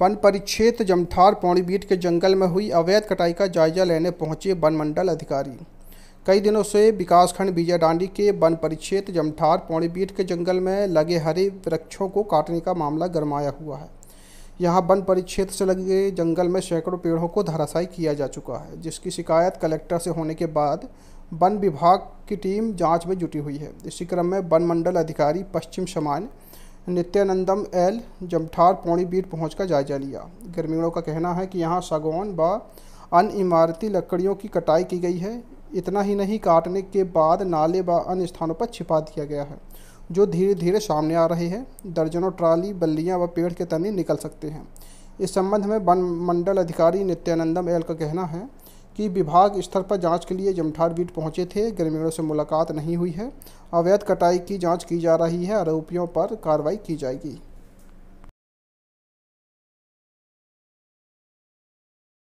one परिक्षेत्र जमठार पौड़ीबीट के जंगल में हुई अवैध कटाई का जायजा लेने पहुंचे वन मंडल अधिकारी कई दिनों से विकासखंड बीजा डांडी के वन परिक्षेत्र जमठार पौड़ीबीट के जंगल में लगे हरे वृक्षों को काटने का मामला गरमाया हुआ है यहाँ वन परिक्षेत्र से लगे जंगल में सैकड़ों पेड़ों को धराशायी किया जा चुका है जिसकी शिकायत कलेक्टर से होने के बाद वन विभाग की टीम जाँच में जुटी हुई है इसी क्रम में वन मंडल अधिकारी पश्चिम समान नित्यानंदम एल जमठार पौड़ी बीट पहुँच का जायजा लिया ग्रामीणों का कहना है कि यहाँ सागौन व अन्य इमारती लकड़ियों की कटाई की गई है इतना ही नहीं काटने के बाद नाले व अन्य स्थानों पर छिपा दिया गया है जो धीरे धीरे सामने आ रहे हैं दर्जनों ट्राली बल्लियाँ व पेड़ के तने निकल सकते हैं इस संबंध में वन मंडल अधिकारी नित्यानंदम एल का कहना है कि विभाग स्थल पर जांच के लिए जमठार बीट पहुंचे थे ग्रामीणों से मुलाकात नहीं हुई है अवैध कटाई की जांच की जा रही है आरोपियों पर कार्रवाई की जाएगी